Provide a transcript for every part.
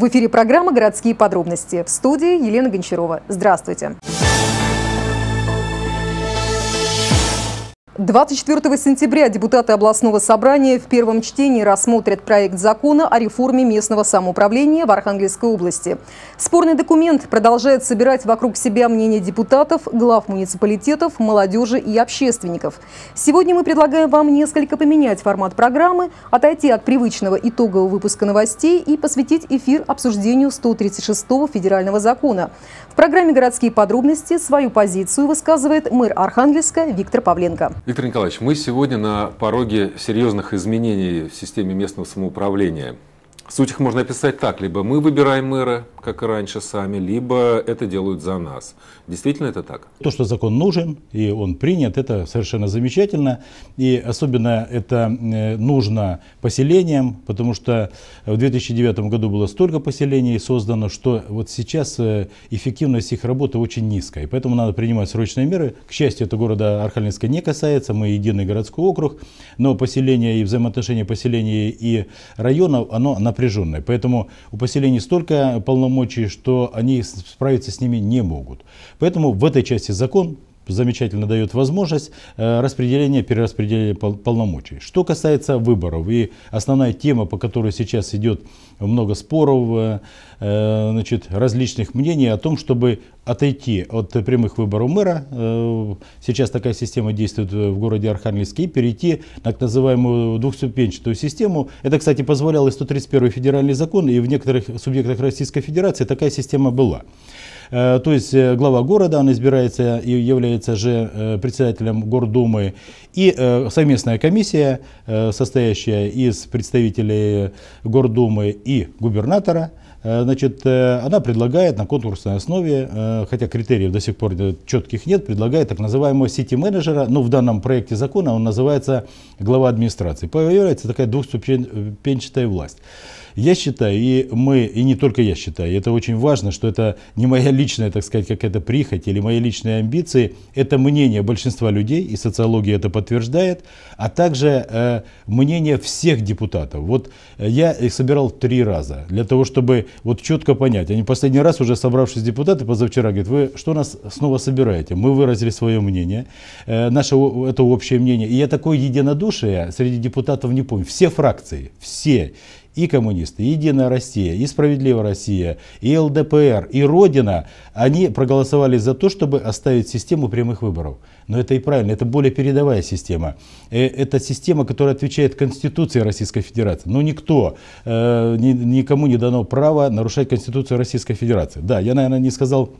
В эфире программа «Городские подробности». В студии Елена Гончарова. Здравствуйте. Здравствуйте. 24 сентября депутаты областного собрания в первом чтении рассмотрят проект закона о реформе местного самоуправления в Архангельской области. Спорный документ продолжает собирать вокруг себя мнение депутатов, глав муниципалитетов, молодежи и общественников. Сегодня мы предлагаем вам несколько поменять формат программы, отойти от привычного итогового выпуска новостей и посвятить эфир обсуждению 136-го федерального закона. В программе «Городские подробности» свою позицию высказывает мэр Архангельска Виктор Павленко. Виктор Николаевич, мы сегодня на пороге серьезных изменений в системе местного самоуправления. Суть их можно описать так. Либо мы выбираем мэра, как и раньше сами, либо это делают за нас. Действительно это так? То, что закон нужен и он принят, это совершенно замечательно. И особенно это э, нужно поселениям, потому что в 2009 году было столько поселений создано, что вот сейчас э, эффективность их работы очень низкая. И поэтому надо принимать срочные меры. К счастью, это города Архангельска не касается, мы единый городской округ, но поселение и взаимоотношения поселений и районов, оно напрягает напряженная. Поэтому у поселений столько полномочий, что они справиться с ними не могут. Поэтому в этой части закон замечательно дает возможность э, распределения, перераспределения полномочий. Что касается выборов и основная тема, по которой сейчас идет много споров, э, э, значит, различных мнений о том, чтобы отойти от прямых выборов мэра, сейчас такая система действует в городе Архангельске, и перейти на так называемую двухступенчатую систему. Это, кстати, позволял 131 федеральный закон, и в некоторых субъектах Российской Федерации такая система была. Э, то есть э, глава города, он избирается и является же э, председателем Гордумы. И совместная комиссия, состоящая из представителей Гордумы и губернатора, значит, она предлагает на конкурсной основе, хотя критериев до сих пор четких нет, предлагает так называемого сити-менеджера, но в данном проекте закона он называется глава администрации. Появляется такая двухступенчатая власть. Я считаю, и мы, и не только я считаю, это очень важно, что это не моя личная, так сказать, какая-то прихоть или мои личные амбиции, это мнение большинства людей, и социология это подтверждает, а также э, мнение всех депутатов. Вот э, я их собирал три раза, для того, чтобы вот четко понять. Они последний раз уже собравшись депутаты позавчера, говорят, вы что нас снова собираете? Мы выразили свое мнение, э, наше это общее мнение. И я такое единодушие среди депутатов не помню. Все фракции, все и коммунисты, и Единая Россия, и Справедливая Россия, и ЛДПР, и Родина, они проголосовали за то, чтобы оставить систему прямых выборов. Но это и правильно, это более передовая система. Э, это система, которая отвечает Конституции Российской Федерации. Но никто, э, никому не дано право нарушать Конституцию Российской Федерации. Да, я, наверное, не сказал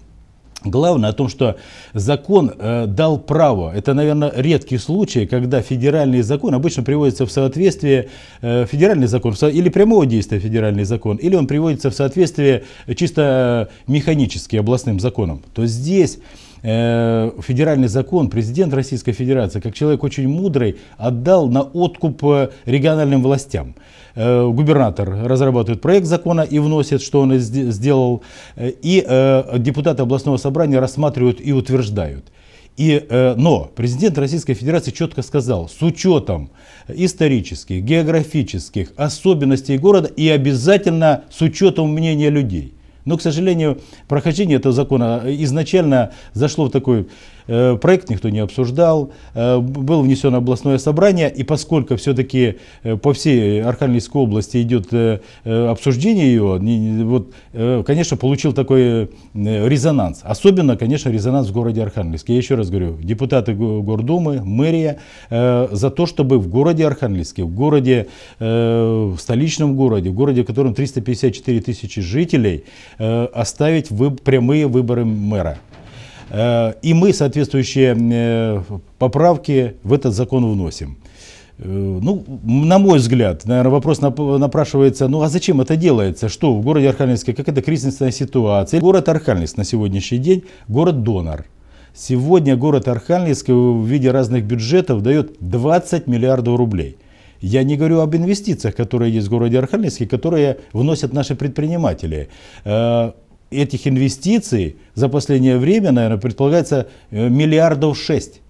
Главное о том, что закон э, дал право. Это, наверное, редкий случай, когда федеральный закон обычно приводится в соответствие, э, федеральный закон или прямого действия федеральный закон, или он приводится в соответствие чисто механически областным законам. То здесь Э, федеральный закон, президент Российской Федерации, как человек очень мудрый, отдал на откуп э, региональным властям. Э, губернатор разрабатывает проект закона и вносит, что он сделал, и депутаты областного собрания рассматривают и утверждают. И, но президент Российской Федерации четко сказал, с учетом исторических, географических особенностей города и обязательно с учетом мнения людей. Но, к сожалению, прохождение этого закона изначально зашло в такой Э, проект никто не обсуждал, э, было внесено областное собрание, и поскольку все-таки э, по всей Архангельской области идет обсуждение ее, вот, конечно, получил такой резонанс. Особенно, конечно, резонанс в городе Архангельске. Я еще раз говорю, депутаты Гордумы, мэрия за то, чтобы в городе Архангельске, в городе, в столичном городе, в городе, в котором 354 тысячи жителей, оставить прямые выборы мэра. Э, и мы соответствующие э, поправки в этот закон вносим. Э, ну, на мой взгляд, наверное, вопрос напрашивается, ну а зачем это делается? Что в городе Архангельске, как то кризисная ситуация? Город Архангельск на сегодняшний день город-донор. Сегодня город Архангельск в виде разных бюджетов дает 20 миллиардов рублей. Я не говорю об инвестициях, которые есть в городе Архангельске, которые вносят наши предприниматели этих инвестиций за последнее время, наверное, предполагается э, миллиардов шесть.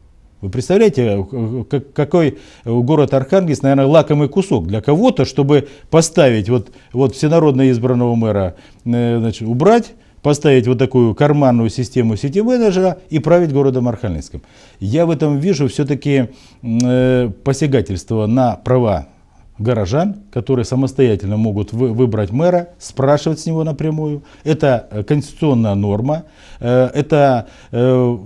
Вы представляете, э, какой э, город Архангельск, наверное, лакомый кусок для кого-то, чтобы поставить вот, вот всенародно избранного мэра, значит, убрать, поставить вот такую карманную систему сети менеджера и править городом Архангельском. Я в этом вижу все-таки посягательство на права горожан, которые самостоятельно могут вы, выбрать мэра, спрашивать с него напрямую. Это э, конституционная норма, э, это э,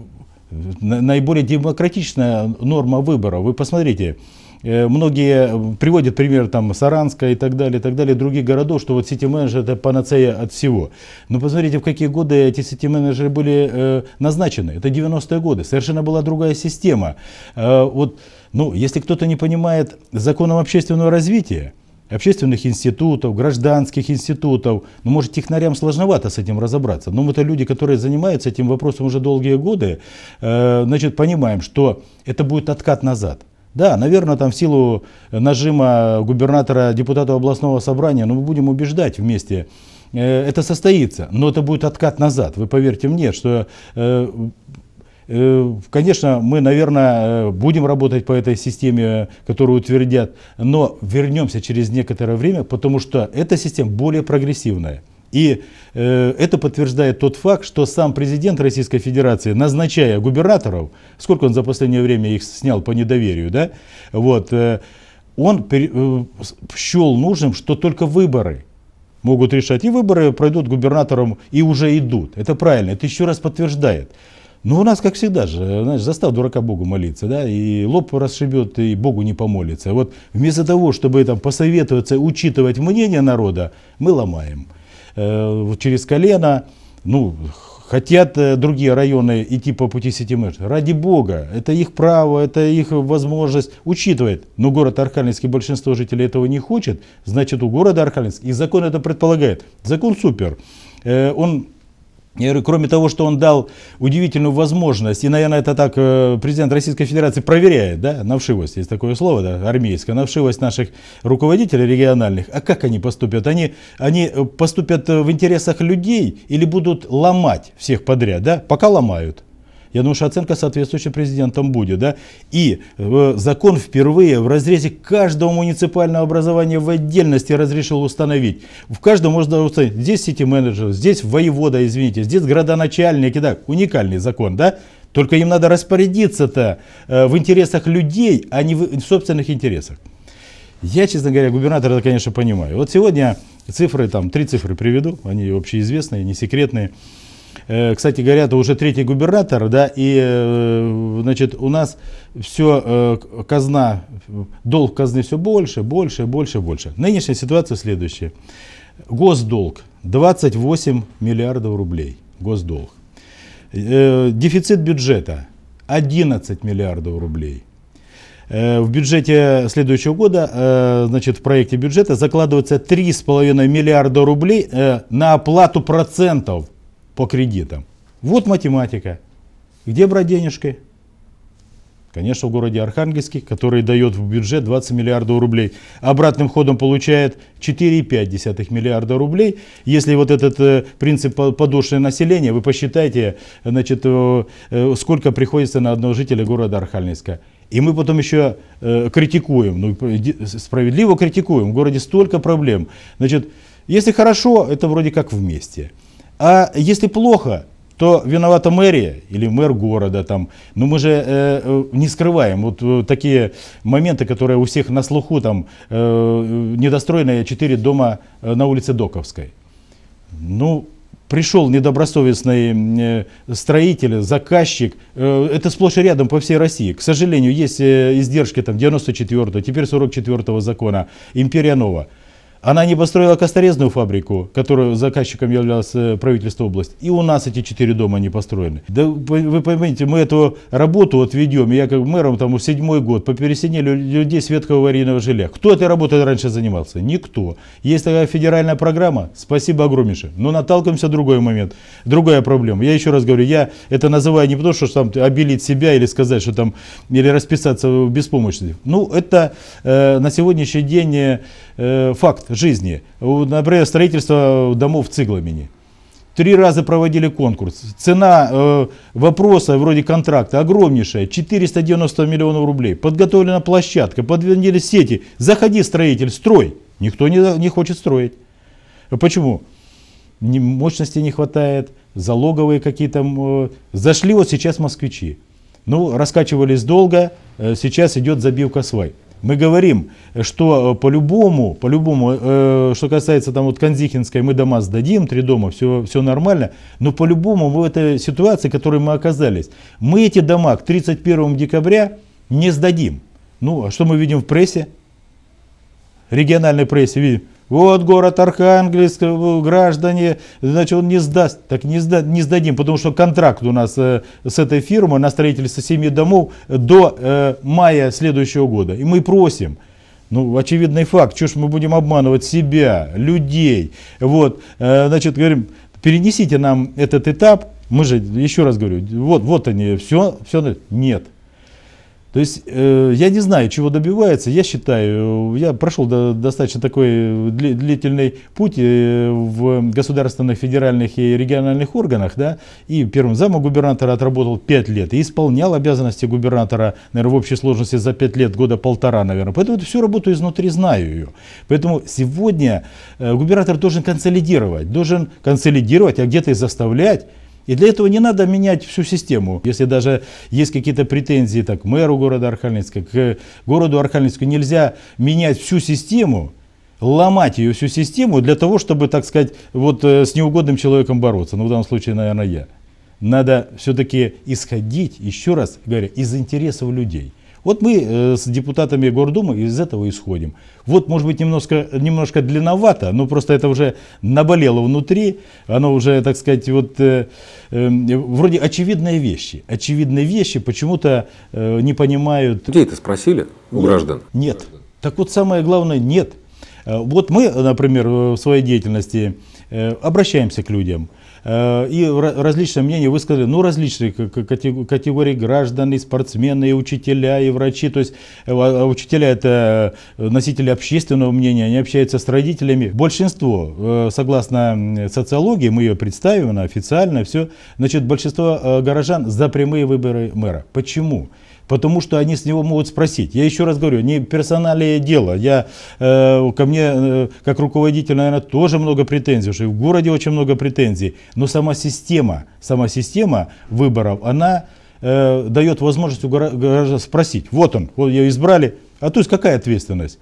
наиболее демократичная норма выбора. Вы посмотрите, Э, многие э, приводят пример там Саранска и так далее, и так далее, других городов, что вот сети менеджер это панацея от всего. Но посмотрите, в какие годы эти сети менеджеры были э, назначены. Это 90-е годы, совершенно была другая система. Э, вот, ну, если кто-то не понимает законом общественного развития, общественных институтов, гражданских институтов. Ну, может, технарям сложновато с этим разобраться, но мы-то люди, которые занимаются этим вопросом уже долгие годы, э, значит, понимаем, что это будет откат назад. Да, наверное, там в силу нажима губернатора, депутата областного собрания, но ну, мы будем убеждать вместе, э, это состоится, но это будет откат назад. Вы поверьте мне, что э, э, Конечно, мы, наверное, будем работать по этой системе, которую утвердят, но вернемся через некоторое время, потому что эта система более прогрессивная. И э, это подтверждает тот факт, что сам президент Российской Федерации, назначая губернаторов, сколько он за последнее время их снял по недоверию, да, вот, э, он пер, э, счел нужным, что только выборы могут решать. И выборы пройдут губернатором и уже идут. Это правильно, это еще раз подтверждает. Но у нас, как всегда же, знаешь, застав дурака Богу молиться, да, и лоб расшибет, и Богу не помолится. Вот вместо того, чтобы там посоветоваться, учитывать мнение народа, мы ломаем. Э, через колено, ну, хотят э, другие районы идти по пути сети МЭШ. Ради бога, это их право, это их возможность. Учитывает, но город Архангельск и большинство жителей этого не хочет, значит у города Архангельск, и закон это предполагает. Закон супер. Э, он Кроме того, что он дал удивительную возможность, и, наверное, это так э, президент Российской Федерации проверяет, да, на есть такое слово, да, армейское, на наших руководителей региональных. А как они поступят? Они, они поступят в интересах людей или будут ломать всех подряд, да? Пока ломают. Я думаю, что оценка соответствующая президентам будет. Да? И э, закон впервые в разрезе каждого муниципального образования в отдельности разрешил установить. В каждом можно установить. Здесь сити-менеджер, здесь воевода, извините, здесь градоначальники, да, уникальный закон, да? Только им надо распорядиться-то э, в интересах людей, а не в, собственных интересах. Я, честно говоря, губернатора, конечно, понимаю. Вот сегодня цифры, там, три цифры приведу, они общеизвестные, не секретные. Э, кстати говоря, это уже третий губернатор, да, и, э, значит, у нас все э, казна, долг казны все больше, больше, больше, больше. Нынешняя ситуация следующая. Госдолг 28 миллиардов рублей. Госдолг. Дефицит бюджета 11 миллиардов рублей. В бюджете следующего года, значит, в проекте бюджета закладывается 3,5 миллиарда рублей на оплату процентов по кредитам. Вот математика. Где брать денежки? Конечно, в городе Архангельске, который дает в бюджет 20 миллиардов рублей. Обратным ходом получает 4,5 миллиарда рублей. Если вот этот э, принцип подушное население, вы посчитайте, значит, э, э, сколько приходится на одного жителя города Архангельска. И мы потом еще критикуем, ну, справедливо критикуем. В городе столько проблем. Значит, если хорошо, это вроде как вместе. А если плохо, то виновата мэрия или мэр города там. Но ну, мы же э, э, не скрываем вот э, такие моменты, которые у всех на слуху, там э, недостроенные четыре дома э, на улице Доковской. Ну, пришел недобросовестный строитель, заказчик, это сплошь и рядом по всей России. К сожалению, есть издержки там 94-го, теперь 44-го закона, Империя Нова. Она не построила косторезную фабрику, которую заказчиком являлась правительство области. И у нас эти четыре дома не построены. Да вы поймите, мы эту работу отведем. Я как мэром там седьмой год по попересенили людей с ветхого аварийного жилья. Кто этой работой раньше занимался? Никто. Есть такая федеральная программа. Спасибо огромнейшее. Но наталкиваемся на другой момент. Другая проблема. Я еще раз говорю, я это называю не потому, что там обелить себя или сказать, что там, или расписаться в беспомощности. Ну, это э, на сегодняшний день э, факт жизни. Например, строительство домов в Цигламине. Три раза проводили конкурс. Цена э, вопроса вроде контракта огромнейшая, 490 миллионов рублей. Подготовлена площадка, подведены сети. Заходи, строитель, строй. Никто не, не хочет строить. Почему? Мощности не хватает, залоговые какие-то. Э, зашли вот сейчас москвичи. Ну, раскачивались долго, э, сейчас идет забивка свай. Мы говорим, что э, по-любому, по-любому, э, что касается там вот Канзихинской, мы дома сдадим, три дома, все, все нормально, но по-любому в этой ситуации, в которой мы оказались, мы эти дома к 31 декабря не сдадим. Ну, а что мы видим в прессе? Региональной прессе видим, вот город Архангельск, э, граждане, значит, он не сдаст. Так не, сда, не сдадим, потому что контракт у нас э, с этой фирмой на строительство семи домов э, до э, мая следующего года. И мы просим. Ну, очевидный факт, что ж мы будем обманывать себя, людей. Вот, э, значит, говорим, перенесите нам этот этап. Мы же, еще раз говорю, вот, вот они, все, все, нет. То есть э, я не знаю, чего добивается. Я считаю, я прошел до, достаточно такой э, длительный путь э, в государственных, федеральных и региональных органах. Да, и первым замом губернатора отработал 5 лет. И исполнял обязанности губернатора, наверное, в общей сложности за 5 лет, года полтора, наверное. Поэтому всю работу изнутри знаю ее. Поэтому сегодня э, губернатор должен консолидировать. Должен консолидировать, а где-то и заставлять и для этого не надо менять всю систему. Если даже есть какие-то претензии так, к мэру города Архангельска, к городу Архангельску, нельзя менять всю систему, ломать ее всю систему для того, чтобы, так сказать, вот э, с неугодным человеком бороться. Ну, в данном случае, наверное, я. Надо все-таки исходить, еще раз говоря, из интересов людей – вот мы э, с депутатами Гордумы из этого исходим. Вот, может быть, немножко, немножко длинновато, но просто это уже наболело внутри, оно уже, так сказать, вот э, э, вроде очевидные вещи. Очевидные вещи почему-то э, не понимают. Где это спросили у нет, граждан? Нет. Так вот самое главное, нет. Э, вот мы, например, в своей деятельности э, обращаемся к людям. Э, и различные мнения высказали, ну различные категории граждан, и спортсмены, и учителя, и врачи. То есть э, а, а учителя это э, носители общественного мнения, они общаются с родителями. Большинство, согласно социологии, мы ее представим, она официальная, все. Значит, большинство горожан за прямые выборы мэра. Почему? потому что они с него могут спросить. Я еще раз говорю, не персональное дело. Я, э, ко мне, э, как руководитель, наверное, тоже много претензий, что и в городе очень много претензий. Но сама система, сама система выборов, она э, дает возможность у горожан спросить. Вот он, вот ее избрали, а то есть какая ответственность?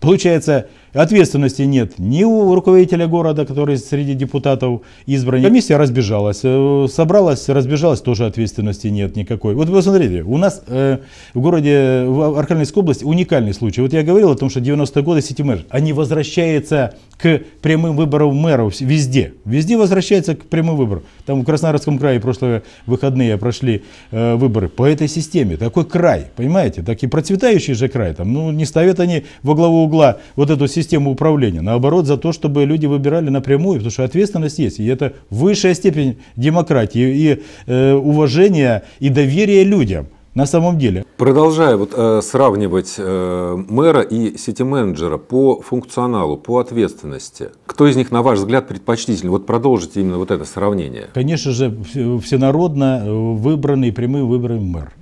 Получается, Ответственности нет ни у руководителя города, который среди депутатов избран. Комиссия разбежалась, э, собралась, разбежалась, тоже ответственности нет никакой. Вот вы смотрите, у нас э, в городе, в Архангельской области уникальный случай. Вот я говорил о том, что 90-е годы сети мэр, они возвращаются к прямым выборам мэров везде. Везде возвращается к прямым выборам. Там в Краснодарском крае прошлые выходные прошли э, выборы по этой системе. Такой край, понимаете, так и процветающий же край. Там, ну, не ставят они во главу угла вот эту систему систему управления, наоборот, за то, чтобы люди выбирали напрямую, потому что ответственность есть. И это высшая степень демократии и э, уважения и доверия людям на самом деле. Продолжая вот, э, сравнивать э, мэра и сити-менеджера по функционалу, по ответственности, кто из них, на ваш взгляд, предпочтительный? Вот продолжите именно вот это сравнение. Конечно же, всенародно э, выбранный, прямым выбором мэр.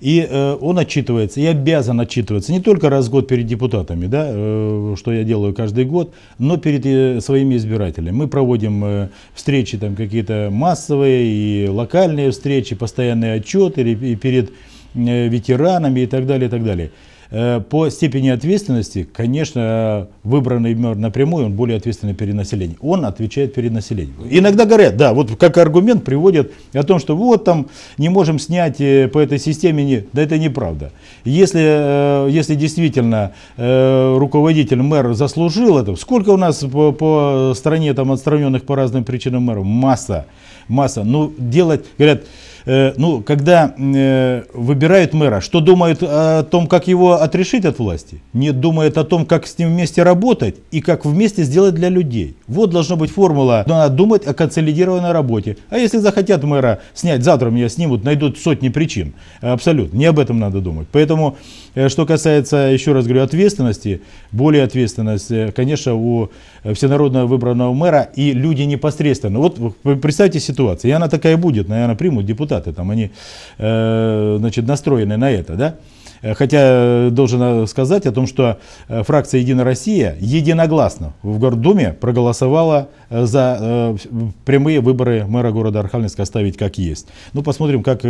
И э, он отчитывается, и обязан отчитываться не только раз в год перед депутатами, да, э, что я делаю каждый год, но перед э, своими избирателями. Мы проводим э, встречи там какие-то массовые и локальные встречи, постоянные отчеты и перед э, ветеранами и так далее, и так далее. Э, по степени ответственности, конечно, выбранный мэр напрямую, он более ответственный перед населением. Он отвечает перед населением. Иногда говорят, да, вот как аргумент приводят о том, что вот там не можем снять э, по этой системе, не, да это неправда. Если, э, если действительно руководитель, мэр заслужил это, сколько у нас по, по стране там отстраненных по разным причинам мэров? Масса, масса. Ну делать, говорят, Э, ну, когда э, выбирают мэра, что думают о том, как его отрешить от власти? Нет, думают о том, как с ним вместе работать и как вместе сделать для людей. Вот должна быть формула. Надо думать о консолидированной работе. А если захотят мэра снять, завтра меня снимут, найдут сотни причин. Абсолютно. Не об этом надо думать. Поэтому, э, что касается, еще раз говорю, ответственности, более ответственности, э, конечно, у всенародно выбранного мэра и люди непосредственно. Вот представьте ситуацию. И она такая будет, наверное, примут депутат депутаты, там они э, значит, настроены на это, да? Э, хотя э, должен сказать о том, что фракция «Единая Россия» единогласно в Гордуме проголосовала за прямые выборы мэра города Архангельска оставить как есть. Ну, посмотрим, как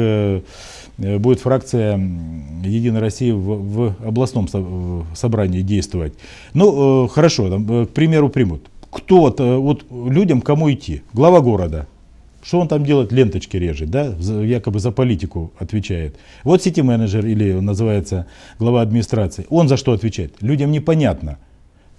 будет фракция «Единая Россия» в, в областном собрании действовать. Ну, хорошо, к примеру, примут. Кто-то, вот людям, кому идти? Глава города – что он там делает? Ленточки режет, да? якобы за политику отвечает. Вот сети менеджер или он называется глава администрации, он за что отвечает? Людям непонятно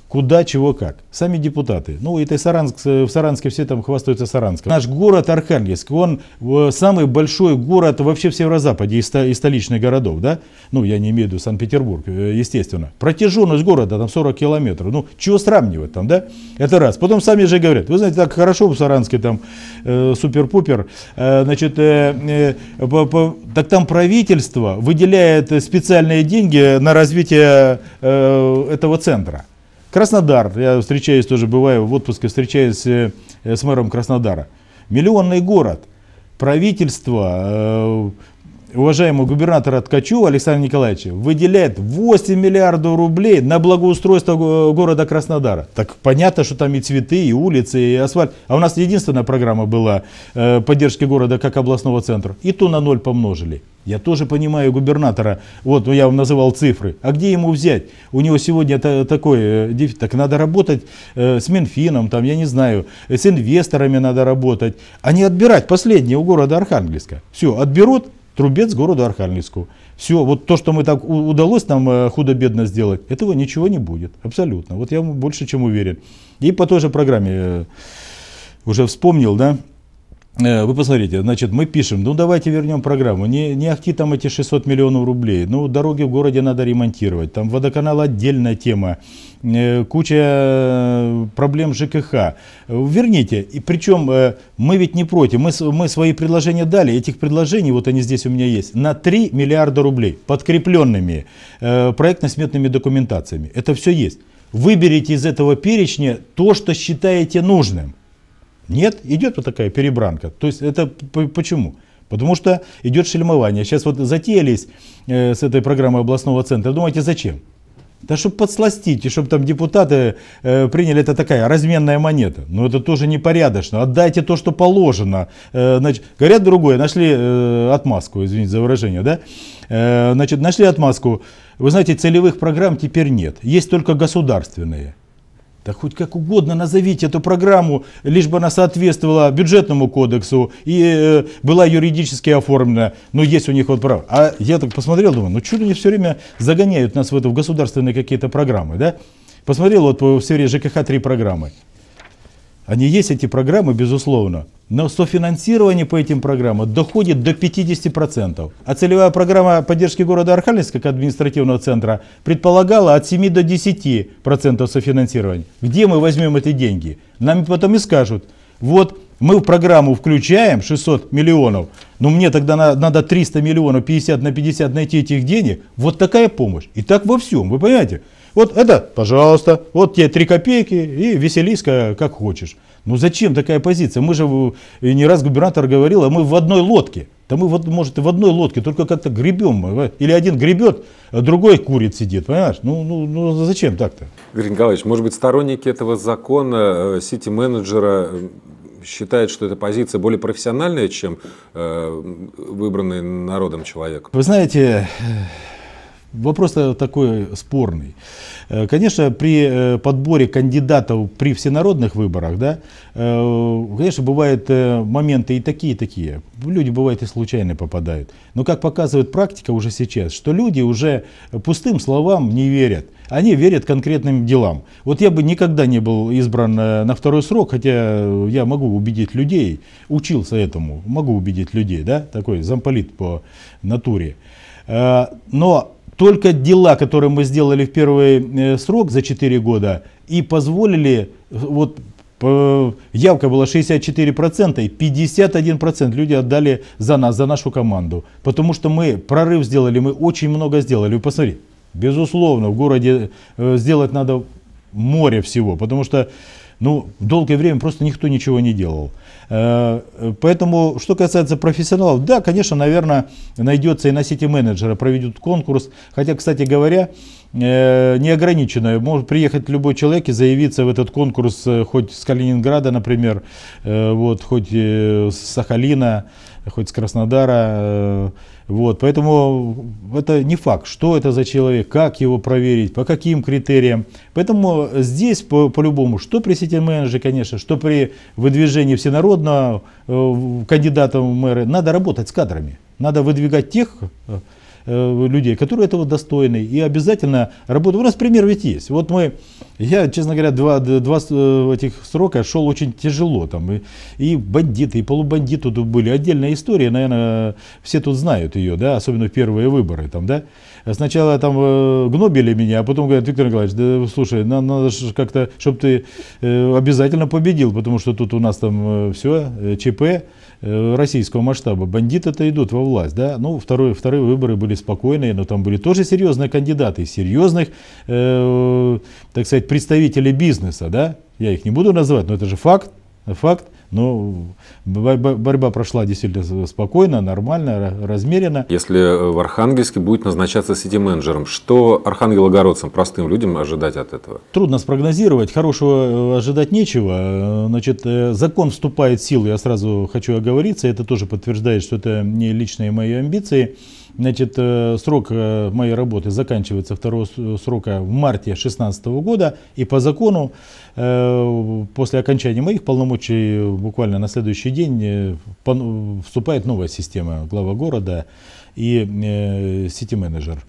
куда, чего, как. Сами депутаты. Ну, это Саранск, э, в Саранске все там хвастаются Саранском. Наш город Архангельск, он э, самый большой город вообще в северо-западе из, из столичных городов, да? Ну, я не имею в виду Санкт-Петербург, э, естественно. Протяженность города там 40 километров. Ну, чего сравнивать там, да? Это раз. Потом сами же говорят, вы знаете, так хорошо в Саранске там э, супер-пупер, э, значит, э, э, по, по, так там правительство выделяет специальные деньги на развитие э, этого центра. Краснодар, я встречаюсь тоже, бываю в отпуске, встречаюсь э, э, с мэром Краснодара. Миллионный город. Правительство, э, уважаемого губернатора Ткачева Александра Николаевича выделяет 8 миллиардов рублей на благоустройство города Краснодара. Так понятно, что там и цветы, и улицы, и асфальт. А у нас единственная программа была поддержки города как областного центра. И ту на ноль помножили. Я тоже понимаю губернатора, вот ну, я вам называл цифры, а где ему взять? У него сегодня такой э, дефицит, так надо работать э, с Минфином, там, я не знаю, э, с инвесторами надо работать, а не отбирать последнее у города Архангельска. Все, отберут, трубец городу Архангельску. Все, вот то, что мы так удалось нам худо-бедно сделать, этого ничего не будет, абсолютно. Вот я больше чем уверен. И по той же программе уже вспомнил, да, Э, вы посмотрите, значит, мы пишем, ну давайте вернем программу, не, не ахти там эти 600 миллионов рублей, ну дороги в городе надо ремонтировать, там водоканал отдельная тема, э, куча э, проблем ЖКХ. Верните, и причем мы ведь не против, мы, мы свои предложения дали, этих предложений, вот они здесь у меня есть, на 3 миллиарда рублей, подкрепленными проектно-сметными документациями, это все есть. Выберите из этого перечня то, что считаете нужным. Нет, идет вот такая перебранка. То есть это почему? Потому что идет шельмование. Сейчас вот затеялись э, с этой программой областного центра. Думаете, зачем? Да чтобы подсластить, и чтобы там депутаты э, приняли, это такая разменная монета. Но это тоже непорядочно. Отдайте то, что положено. Э, значит, говорят другое, нашли э, отмазку, извините за выражение, да? Э, значит, нашли отмазку. Вы знаете, целевых программ теперь нет. Есть только государственные. Да хоть как угодно назовите эту программу, лишь бы она соответствовала бюджетному кодексу и э, была юридически оформлена. Но есть у них вот право. А я так посмотрел, думаю, ну чудо они все время загоняют нас в это в государственные какие-то программы, да? Посмотрел вот по серии ЖКХ-3 программы. Они есть, эти программы, безусловно но софинансирование по этим программам доходит до 50%. А целевая программа поддержки города Архангельска как административного центра предполагала от 7 до 10% софинансирования. Где мы возьмем эти деньги? Нам потом и скажут, вот мы в программу включаем 600 миллионов, но мне тогда надо 300 миллионов 50 на 50 найти этих денег. Вот такая помощь. И так во всем, вы понимаете? Вот это, пожалуйста, вот тебе 3 копейки и веселись как хочешь. Ну зачем такая позиция? Мы же э, не раз губернатор говорил, а мы в одной лодке. Да мы, вот, может, и в одной лодке, только как-то гребем. Или один гребет, а другой курит сидит, понимаешь? Ну, ну, ну зачем так-то? Игорь Николаевич, может быть, сторонники этого закона, э, сити-менеджера, э, считают, что эта позиция более профессиональная, чем э, выбранный народом человек? Вы знаете, Вопрос э, такой спорный. Э, конечно, при э, подборе кандидатов при всенародных выборах, да, конечно, бывают моменты и такие, и такие. Люди, бывают и случайно попадают. Но, как показывает практика уже сейчас, что люди уже пустым словам не верят. Они верят конкретным делам. Вот я бы никогда не был избран на второй срок, хотя я могу убедить людей, учился этому, могу убедить людей, да, такой замполит по натуре. Но только дела, которые мы сделали в первый э, срок за 4 года и позволили, вот э, явка была 64% и 51% люди отдали за нас, за нашу команду. Потому что мы прорыв сделали, мы очень много сделали. Вы посмотрите, безусловно, в городе э, сделать надо море всего, потому что ну, долгое время просто никто ничего не делал. Э, поэтому, что касается профессионалов, да, конечно, наверное, найдется и на сети менеджера, проведут конкурс. Хотя, кстати говоря, э, неограниченное. Может приехать любой человек и заявиться в этот конкурс э, хоть с Калининграда, например, вот, хоть с Сахалина, хоть с Краснодара. Э, вот, поэтому это не факт, что это за человек, как его проверить, по каким критериям. Поэтому здесь по- по-любому, что при сити-менеджере, конечно, что при выдвижении всенародного э, кандидата в мэры, надо работать с кадрами. Надо выдвигать тех, Э, людей, которые этого достойны. И обязательно работают. У нас пример ведь есть. Вот мы, я, честно говоря, два, два э, этих срока шел очень тяжело. Там и, и бандиты, и полубандиты тут были. Отдельная история, наверное, все тут знают ее, да, особенно в первые выборы. Там, да? Сначала там э, гнобили меня, а потом говорят, Виктор Николаевич, да, слушай, нам надо как-то, чтобы ты обязательно победил, потому что тут у нас там все, ЧП, Э, российского масштаба. Бандиты-то идут во власть, да. Ну, второе, вторые выборы были спокойные, но там были тоже серьезные кандидаты, серьезных, э, так сказать, представителей бизнеса, да. Я их не буду называть, но это же факт, факт. Но ну, борьба прошла действительно спокойно, нормально, размеренно. Если э, в Архангельске будет назначаться сити-менеджером, что архангелогородцам, простым людям ожидать от этого? Трудно спрогнозировать, хорошего э, ожидать нечего. Э, значит, закон вступает в силу, я сразу хочу оговориться, это тоже подтверждает, что это не личные мои амбиции. Значит, э, срок э, моей работы заканчивается второго э, срока в марте 2016 года. И по закону, после окончания моих полномочий, буквально на следующий день вступает новая система глава города и сети-менеджер.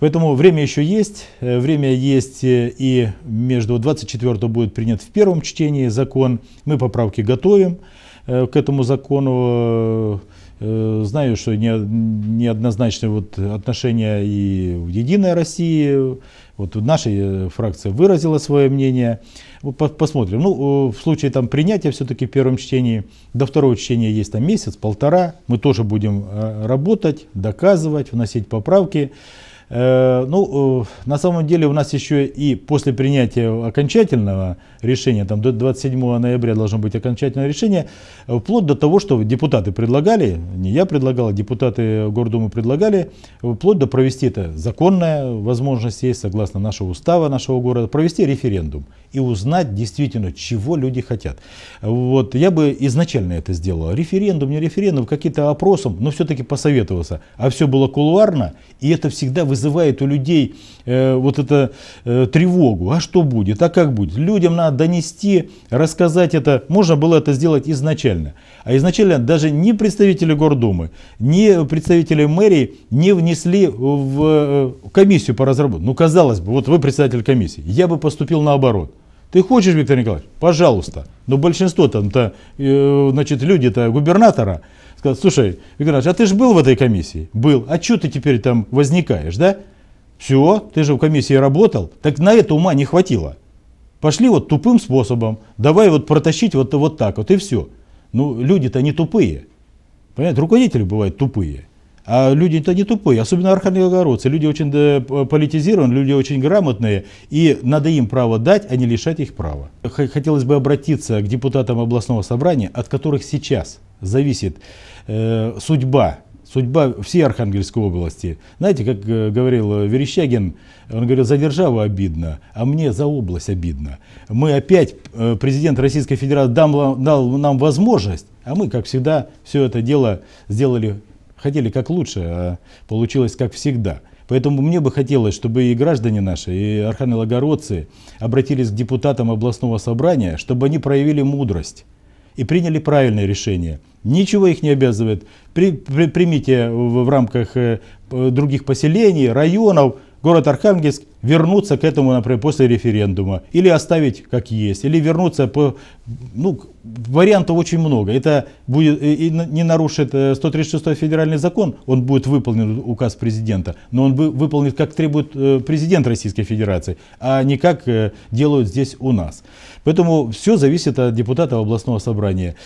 Поэтому время еще есть. Время есть и между 24 будет принят в первом чтении закон. Мы поправки готовим к этому закону. Э, знаю, что не неоднозначное вот отношение и в «Единой России», вот наша э, фракция выразила свое мнение. Посмотрим. Ну, э, в случае там принятия все-таки в первом чтении, до второго чтения есть там месяц, полтора. Мы тоже будем работать, доказывать, вносить поправки. Э, ну, э, на самом деле у нас еще и после принятия окончательного решения, там до 27 ноября должно быть окончательное решение, вплоть до того, что депутаты предлагали, не я предлагал, а депутаты Гордумы предлагали, вплоть до провести это законная возможность есть, согласно нашего устава нашего города, провести референдум и узнать действительно, чего люди хотят. Вот я бы изначально это сделал. Референдум, не референдум, какие-то опросом, но все-таки посоветовался. А все было кулуарно, и это всегда вызывает вызывает у людей э, вот это э, тревогу. А что будет? А как будет? Людям надо донести, рассказать это. Можно было это сделать изначально. А изначально даже ни представители Гордумы, ни представители мэрии не внесли в э, комиссию по разработке. Ну, казалось бы, вот вы представитель комиссии. Я бы поступил наоборот. Ты хочешь, Виктор Николаевич? Пожалуйста. Но большинство там-то, значит, люди-то губернатора, сказать, слушай, Виктор Иванович, а ты же был в этой комиссии? Был. А что ты теперь там возникаешь, да? Все, ты же в комиссии работал. Так на это ума не хватило. Пошли вот тупым способом. Давай вот протащить вот, вот так вот и все. Ну, люди-то не тупые. Понимаете, руководители бывают тупые. А люди-то не тупые, особенно архангелогородцы. Люди очень политизированы, люди очень грамотные, и надо им право дать, а не лишать их права. Хотелось бы обратиться к депутатам областного собрания, от которых сейчас зависит э, судьба, судьба всей Архангельской области. Знаете, как э, говорил э, Верещагин, он говорил, за державу обидно, а мне за область обидно. Мы опять, э, президент Российской Федерации дал, дал нам возможность, а мы, как всегда, все это дело сделали, хотели как лучше, а получилось как всегда. Поэтому мне бы хотелось, чтобы и граждане наши, и архангелогородцы обратились к депутатам областного собрания, чтобы они проявили мудрость и приняли правильное решение. Ничего их не обязывает. При, при, примите в, в рамках э, других поселений, районов, город Архангельск вернуться к этому, например, после референдума, или оставить как есть, или вернуться по... Ну, вариантов очень много. Это будет, э, и не нарушит 136 э, федеральный закон, он будет выполнен, указ президента, но он выполнит, как требует э, президент Российской Федерации, а не как делают здесь у нас. Поэтому все зависит от депутата областного собрания.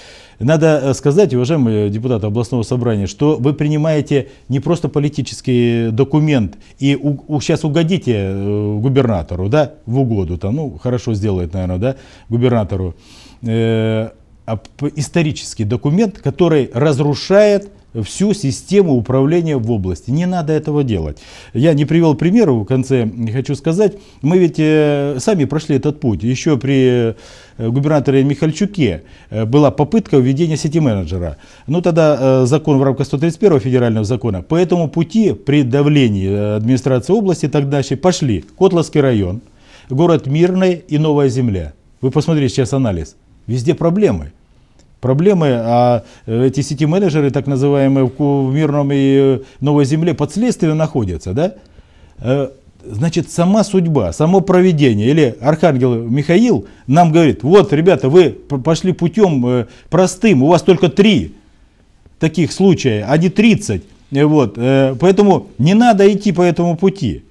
Надо э, сказать, уважаемые депутаты областного собрания, что вы принимаете не просто политический документ и у, у, сейчас угодите э, губернатору, да, в угоду, там, ну, хорошо сделает, наверное, да, губернатору, э, а исторический документ, который разрушает всю систему управления в области. Не надо этого делать. Я не привел пример, в конце хочу сказать. Мы ведь э, сами прошли этот путь. Еще при э, губернаторе Михальчуке э, была попытка введения сети-менеджера. Но ну, тогда закон в рамках 131 федерального закона. По этому пути при давлении администрации области тогда пошли Котловский район, город Мирный и Новая Земля. Вы посмотрите сейчас анализ. Везде проблемы проблемы, а э, эти сети-менеджеры, так называемые, в мирном и э, новой земле под следствием находятся, да? Э, значит, сама судьба, само проведение или архангел Михаил нам говорит, вот, ребята, вы пошли путем простым, у вас только три таких случая, а не 30. Вот, поэтому не надо идти по этому пути.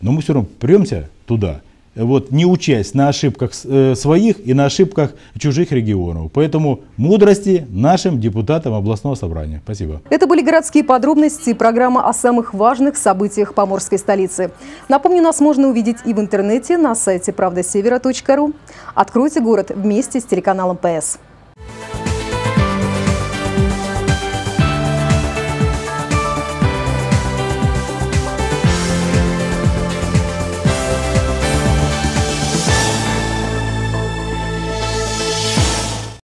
Но мы все равно премся туда вот, не учась на ошибках э, своих и на ошибках чужих регионов. Поэтому мудрости нашим депутатам областного собрания. Спасибо. Это были городские подробности и программа о самых важных событиях поморской столицы. Напомню, нас можно увидеть и в интернете на сайте правдасевера.ру. Откройте город вместе с телеканалом ПС.